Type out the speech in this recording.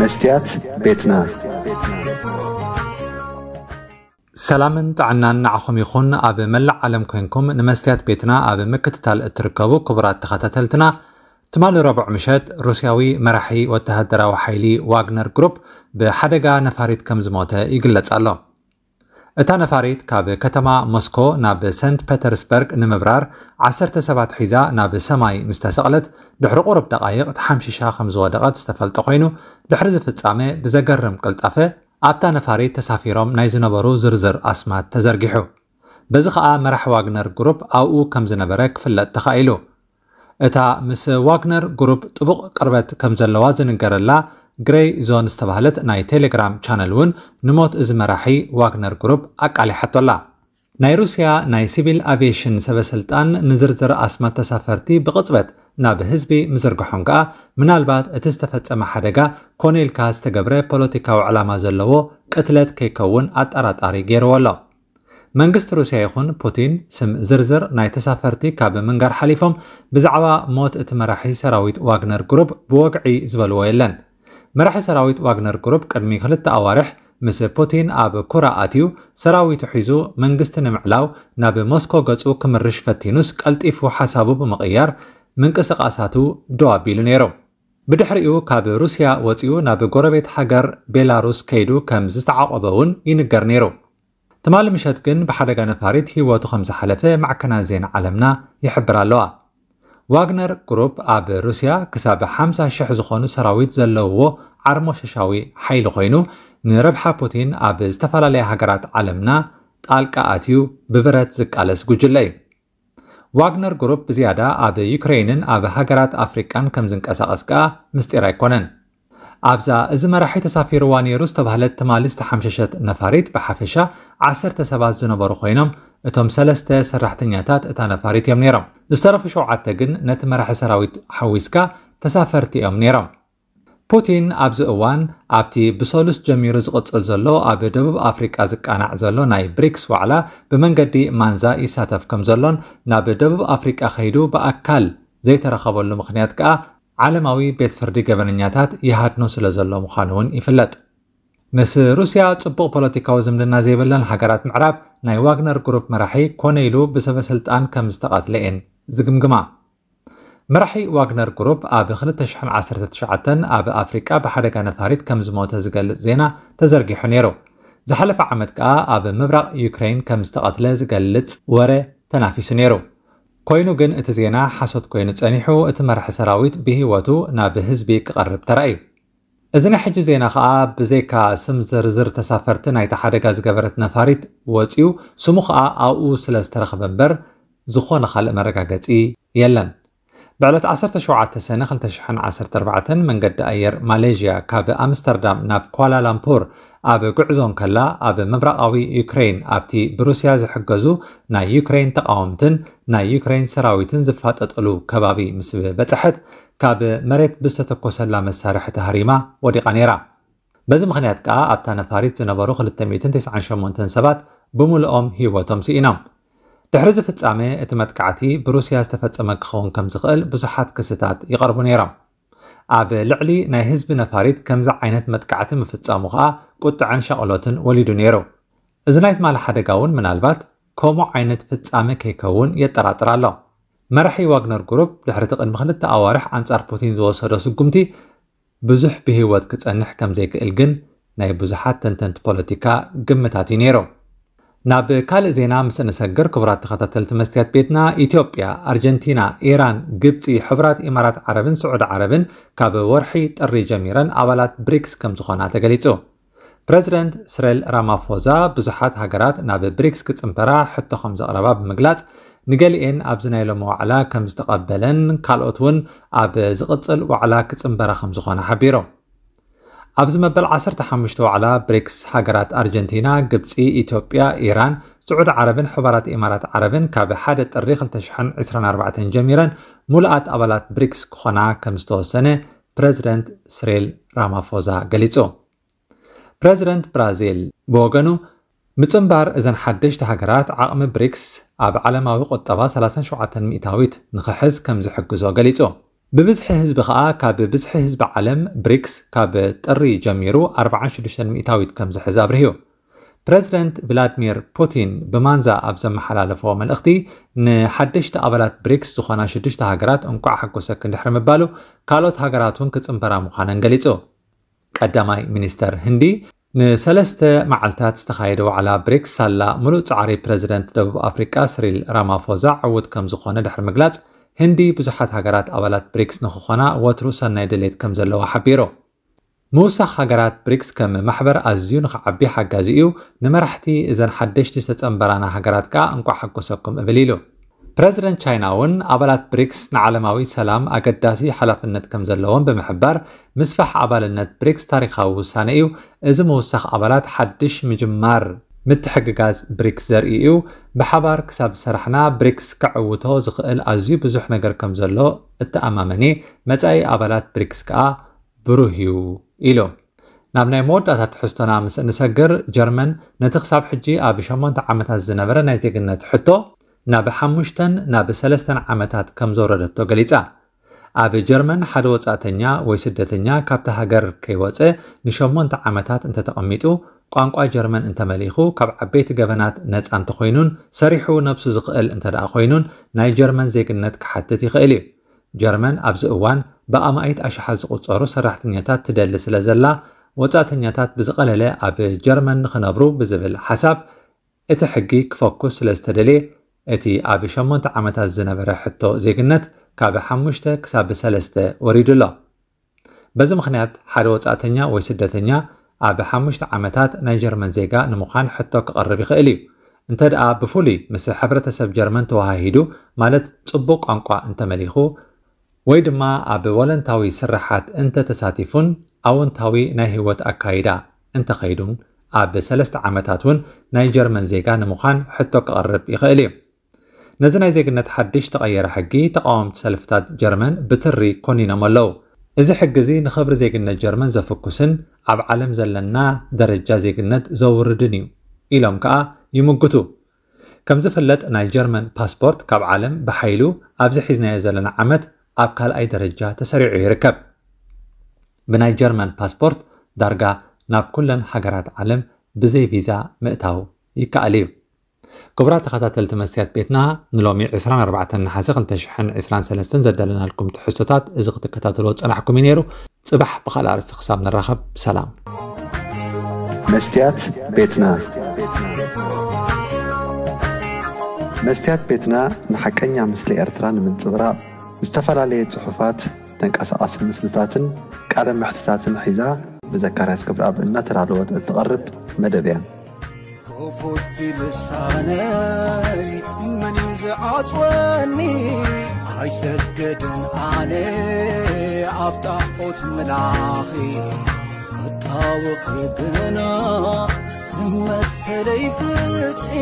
መስትያት ቤትና ሰላምን ጥዕናን ንዓኹም ይኹን ኣብ መላእ ዓለም ኮይንኩም ንመስትያት ቤትና ኣብ ምክትታል እትርከቡ ክቡራት ተኸታተልትና ትማሊ ረብዕ ምሸት ሩስያዊ መራሒ ወተሃደራዊ ሓይሊ ዋግነር ግሩፕ ብሓደጋ ነፋሪት ከም ዝሞተ ይግለጽ ኣሎ እታ ነፋሪት ካብ ከተማ ሞስኮ ናብ ሰንት ፔተርስበርግ ንምብራር 17 ሒዛ ናብ ሰማይ ምስ ተሰቕለት ድሕሪ ቁሩብ ደቓይቕ ተሓምሽሻ ከም ዝወደቐት ዝተፈልጠ ኮይኑ ድሕሪ ዝፍጻመ ብዘገርም ቅልጣፈ ኣብታ ነፋሪት ተሳፊሮም ናይ ዝነበሩ ዝርዝር ኣስማት ተዘርጊሑ በዚ ከዓ መራሕ ዋግነር ግሩፕ ኣብኡ ከም ዝነበረ ክፍለጥ ተኻኢሉ እታ ምስ ዋግነር ግሩፕ ጥቡቕ ቅርበት ከም ዘለዋ ዝንገረላ ግሬይ ዞን ዝተባህለት ናይ ቴሌግራም ቻነል እውን ንሞት እዚ መራሒ ዋግነር ግሩፕ ኣቃሊሓቶ ኣላ ናይ ሩስያ ናይ ሲቪል ኣቪሽን ሰበስልጣን ንዝርዝር ኣስማት ተሳፈርቲ ብቕፅበት ናብ ህዝቢ ምዝርግሖም ከኣ ምናልባት እቲ ዝተፈፀመ ሓደጋ ኮነኢልካ ዝተገብረ ፖለቲካዊ ዕላማ ዘለዎ ቅትለት ከይከውን ኣጠራጣሪ ገይርዎ ኣሎ መንግስቲ ሩስያ ይኹን ፑቲን ስም ዝርዝር ናይ ተሳፈርቲ ካብ ምንጋር ሓሊፎም ብዛዕባ ሞት እቲ መራሒ ሰራዊት ዋግነር ግሩብ ብወግዒ ዝበልዎ የለን መራሒ ሰራዊት ዋግነር ግሩፕ ቅድሚ ክልተ ኣዋርሕ ምስ ፑቲን ኣብ ኩራ ኣትዩ ሰራዊቱ ሒዙ መንግስቲ ንምዕላው ናብ ሞስኮ ገጹ ክምርሽ ፈቲኑስ ቀልጢፉ ሓሳቡ ብምቕያር ምንቅስቓሳቱ ዶ ኣቢሉ ነይሮም ብድሕሪኡ ካብ ሩስያ ወፂኡ ናብ ጎረቤት ሃገር ቤላሩስ ከይዱ ከም ዝተዓቐበ እውን ይንገር ነይሩ ትማሊ ምሸት ግን ብሓደጋ ነፋሪት ህይወቱ ከም ዝሓለፈ ማዕከናት ዜና ዓለምና ይሕብር ኣለዋ ዋግነር ግሩፕ ኣብ ሩስያ ክሳብ 50,000 ዝኾኑ ሰራዊት ዘለውዎ ዓርሞሸሻዊ ሸሻዊ ሓይሊ ኮይኑ ንረብሓ ፑቲን ኣብ ዝተፈላለየ ሃገራት ዓለምና ጣልቃ ኣትዩ ብብረት ዝቃለስ ጉጅለ እዩ ዋግነር ግሩፕ ብዝያዳ ኣብ ዩክሬይንን ኣብ ሃገራት ኣፍሪቃን ከም ዝንቀሳቐስ ከኣ ምስጢር ኣይኮነን ኣብዛ እዚ መራሒ ተሳፊርዋ ነይሩ ዝተባህለት ትማሊ ዝተሓምሸሸት ነፋሪት ብሓፈሻ 1ሰተ ሰባት ዝነበሩ ኮይኖም እቶም ሰለስተ ሰራሕተኛታት እታ ነፋሪት እዮም ነይሮም ዝተረፉ ሸውዓተ ግን ነቲ መራሒ ሰራዊት ሓዊስካ ተሳፈርቲ እዮም ነይሮም ፑቲን ኣብዚ እዋን ኣብቲ ብሰሉስ ጀሚሩ ዝቕፅል ዘሎ ኣብ ደቡብ ኣፍሪቃ ዝቃናዕ ዘሎ ናይ ብሪክስ ዋዕላ ብመንገዲ ማንዛ ይሳተፍ ከም ዘሎን ናብ ደቡብ ኣፍሪቃ ከይዱ ብኣካል ዘይተረኸበሉ ምክንያት ከዓ ዓለማዊ ቤት ፍርዲ ገበነኛታት ይሃድኖ ስለ ዘሎ ምዃኑ እውን ይፍለጥ ምስ ሩስያ ጽቡቕ ፖለቲካዊ ዝምድና ዘይብለን ሃገራት ምዕራብ ናይ ዋግነር ግሩፕ መራሒ ኮነ ኢሉ ብሰበስልጣን ከም ዝተቐትለ እየን ዝግምግማ መራሒ ዋግነር ግሩፕ ኣብ 2019 ኣብ ኣፍሪቃ ብሓደጋ ነፋሪት ከም ዝሞተ ዝገልጽ ዜና ተዘርጊሑ ነይሩ ዝሓለፈ ዓመት ከዓ ኣብ ምብራቕ ዩክሬን ከም ዝተቐትለ ዝገልጽ ወረ ተናፊሱ ነይሩ ኮይኑ ግን እቲ ዜና ሓሶት ኮይኑ ጸኒሑ እቲ መራሒ ሰራዊት ብሂወቱ ናብ ህዝቢ ክቐርብ ተራእዩ እዚ ናይ ሕጂ ዜና ከዓ ብዘይካ ስም ዝርዝር ተሳፈርቲ ናይቲ ሓደጋ ዝገበረት ነፋሪት ወፂኡ ስሙ ከዓ ኣብኡ ስለ ዝተረኸበ እምበር ዝኾነ ካልእ መረጋገፂ የለን ብዕለት 17 ሰነ 214 መንገዲ ኣየር ማሌዥያ ካብ ኣምስተርዳም ናብ ኳላላምፖር ኣብ ጉዕዞን ከላ ኣብ ምብራቃዊ ዩክሬን ኣብቲ ብሩስያ ዝሕገዙ ናይ ዩክሬን ተቃወምትን ናይ ዩክሬን ሰራዊትን ዝፋጠጠሉ ከባቢ ምስ በፅሐት ካብ መሬት ብዝተተኮሰላ መሳርሒ ተሃሪማ ወዲቓ ነይራ በዚ ምክንያት ከዓ ኣብታ ነፋሪት ዝነበሩ 298 ሰባት ብምልኦም ሂወቶም ስኢኖም ድሕሪ ዝፍጻመ እቲ መጥካዕቲ ብሩስያ ዝተፈጸመ ክኸውን ከም ዝኽእል ብዙሓት ክስታት ይቐርቡ ነይሮም ኣብ ልዕሊ ናይ ህዝቢ ነፋሪት ከምዚ ዓይነት መጥቃዕቲ ምፍፀሙ ከዓ ቁጥዕን ሸቐሎትን ወሊዱ ነይሩ እዚ ናይ ትማል ሓደጋ እውን ምናልባት ከምኡ ዓይነት ፍጻመ ከይከውን የጠራጥር ኣሎ መራሒ ዋግነር ግሩፕ ድሕሪ ትቕድሚ ክልተ ኣዋርሕ ኣንጻር ፑቲን ዝወሰዶ ስጉምቲ ብዙሕ ብህይወት ክጸንሕ ከም ዘይክእል ግን ናይ ብዙሓት ተንተንቲ ፖለቲካ ግምታት እዩ ነይሮም ናብ ካልእ ዜና ምስ ንሰግር ክቡራት ተኸታተልቲ መስትያት ቤትና ኢትዮጵያ ኣርጀንቲና ኢራን ግብፂ ሕቡራት ኢማራት ዓረብን ስዑድ ዓረብን ካብ ወርሒ ጥሪ ጀሚረን ኣባላት ብሪክስ ከም ዝኾና ተገሊጹ ፕረዚደንት ስረል ራማፎዛ ብዙሓት ሃገራት ናብ ብሪክስ ክፅምበራ ሕቶ ከም ዘቕረባ ብምግላጽ ንገሊአን ኣብዚ ናይ ሎሚ ዋዕላ ከም ዝተቐበለን ካልኦት እውን ኣብ ዝቕፅል ዋዕላ ክፅምበራ ከም ዝኾነ ሓቢሮም ኣብዚ መበል 15 ዋዕላ ብሪክስ ሃገራት ኣርጀንቲና ግብፂ ኢትዮጵያ ኢራን ስዑድ ዓረብን ሕባራት ኢማራት ዓረብን ካብ 1 ጥሪ 2024 ጀሚረን ሙሉኣት ኣባላት ብሪክስ ክኾና ከም ዝተወሰነ ፕረዚደንት ስሬል ራማፎዛ ገሊጹ ፕረዚደንት ብራዚል ብወገኑ ምፅምባር እዘን ሓደሽቲ ሃገራት ዓቕሚ ብሪክስ ኣብ ዓለማዊ ቁጠባ 37 ሚእታዊት ንክሕዝ ከም ዝሕግዞ ገሊጹ ብብዝሒ ህዝቢ ከዓ ካብ ብዝሒ ህዝቢ ዓለም ብሪክስ ካብ ጥሪ ጀሚሩ 46 ሚእታዊት ከም ዝሕዝ ኣብርህዮ ፕረዚደንት ቭላድሚር ፑቲን ብማንዛ ኣብ ዘመሓላለፎ መልእኽቲ ንሓደሽቲ ኣባላት ብሪክስ ዝኾና ሽዱሽተ ሃገራት እንቋዕ ሓጎሰ ክንድሕሪ ምባሉ ካልኦት ሃገራት እውን ክፅምበራ ምዃነን ገሊጹ ቀዳማይ ሚኒስተር ህንዲ ንሰለስተ መዓልትታት ዝተኻየደ ዋዕላ ብሪክስ ሳላ ሙሉእ ፃዕሪ ፕረዚደንት ደቡብ ኣፍሪቃ ስሪል ራማፎዛ ዕውት ከም ዝኾነ ድሕሪ ምግላጽ ህንዲ ብዙሓት ሃገራት ኣባላት ብሪክስ ንኽኾና ወትሩ ሰናይ ድሌት ከም ዘለዋ ሓቢሩ ምውሳኽ ሃገራት ብሪክስ ከም ማሕበር ኣዝዩ ንኽዓቢ ሓጋዚ እዩ ንመራሕቲ እዘን ሓደሽቲ ዝተፀንበራና ሃገራት ከዓ እንቋ ሓጎሰኩም እብል ኢሉ ፕረዚደንት ቻይና እውን ኣባላት ብሪክስ ንዓለማዊ ሰላም ኣገዳሲ ሓላፍነት ከም ዘለዎም ብምሕባር ምስፋሕ ኣባልነት ብሪክስ ታሪካዊ ውሳነ እዩ እዚ ምውሳኽ ኣባላት ሓድሽ ምጅማር ምትሕግጋዝ ብሪክስ ዘርኢ እዩ ብሓባር ክሳብ ዝሰራሕና ብሪክስ ክዕውቶ ዝኽእል ኣዝዩ ብዙሕ ነገር ከም ዘሎ እተኣማመኒ መጻኢ ኣባላት ብሪክስ ከዓ ብሩህ እዩ ኢሎም ናብ ናይ መወዳእታ ትሕዝቶና ምስ እንሰግር ጀርመን ነቲ ክሳብ ሕጂ ኣብ 8 ዓመታት ዝነበረ ናይ ዜግነት ሕቶ ናብ 5 ናብ 3 ዓመታት ከም ዘወረደቶ ገሊጻ ኣብ ጀርመን ሓደ ወፃእተኛ ወይ ስደተኛ ካብቲ ሃገር ከይወፀ ን8 ዓመታት እንተተቐሚጡ ቋንቋ ጀርመን እንተመሊኹ ካብ ዓበይቲ ገበናት ነፃ እንተኮይኑን ሰሪሑ ነብሱ ዝኽእል እንተ ደኣ ኮይኑን ናይ ጀርመን ዜግነት ክሓትት ይኽእል እዩ ጀርመን ኣብዚ እዋን ብኣማኢት ኣሽሓ ዝቑፀሩ ሰራሕተኛታት ትደሊ ስለ ዘላ ወፃእተኛታት ብዝቐለለ ኣብ ጀርመን ንክነብሩ ብዝብል ሓሳብ እቲ ሕጊ ክፈኩስ ስለ ዝተደልየ እቲ ኣብ 8 ዓመታት ዝነበረ ሕቶ ዜግነት ካብ 5 ክሳብ 3 ለስተ ወሪዱ ኣሎ በዚ ምክንያት ሓደ ወፃእተኛ ወይ ስደተኛ ኣብ ሓሙሽተ ዓመታት ናይ ጀርመን ዜጋ ንምዃን ሕቶ ክቐርብ ይኽእል እዩ እንተ ደኣ ብፍሉይ ምስ ሕብረተሰብ ጀርመን ተዋሂዱ ማለት ጽቡቕ ቋንቋ እንተመሊኹ ወይ ድማ ኣብ ወለንታዊ ስራሓት እንተተሳቲፉን ኣወንታዊ ናይ ህይወት ኣካይዳ እንተኸይዱን ኣብ ሰለስተ ዓመታት እውን ናይ ጀርመን ዜጋ ንምዃን ሕቶ ክቐርብ ይኽእል እዩ ነዚ ናይ ዜግነት ሓድሽ ተቐየረ ሕጊ ተቃወምቲ ሰልፍታት ጀርመን ብትሪ ኮኒኖም ኣለዉ እዚ ሕጊ እዚ ንኽብሪ ዜግነት ጀርመን ዘፍኩስን ኣብ ዓለም ዘለና ደረጃ ዜግነት ዘውርድን እዩ ኢሎም ከዓ ይምግቱ ከም ዝፍለጥ ናይ ጀርመን ፓስፖርት ካብ ዓለም ብሓይሉ ኣብዚ ሒዝናዮ ዘለና ዓመት ኣብ ካልኣይ ደረጃ ተሰሪዑ ይርከብ ብናይ ጀርመን ፓስፖርት ዳርጋ ናብ ኩለን ሃገራት ዓለም ብዘይ ቪዛ ምእታው ይከኣል እዩ كبرات تخطات التمسيات بيتنا نلومي أربعة 24 سلستن 2023 لنا لكم تحسطات إذا قد تكتاتلو تصنعكم نيرو صباح بخال عرس تخصاب نرخب سلام مستيات بيتنا مستيات بيتنا نحكي مثل إرتران من صغراء استفال عليه صحفات تنك أسعاص المسلطات كعدم محتطات حذاء بذكرها سكبر أبنات رالوات تقرب مدبيا يعني. ክፉቲ ልሳነይ መን እዩ ዝዓፅወኒ ኣይሰገድን ኣነ ኣብ ጣዖት መላኺ ክጣወኺ ግና መሰለይ ፍትሒ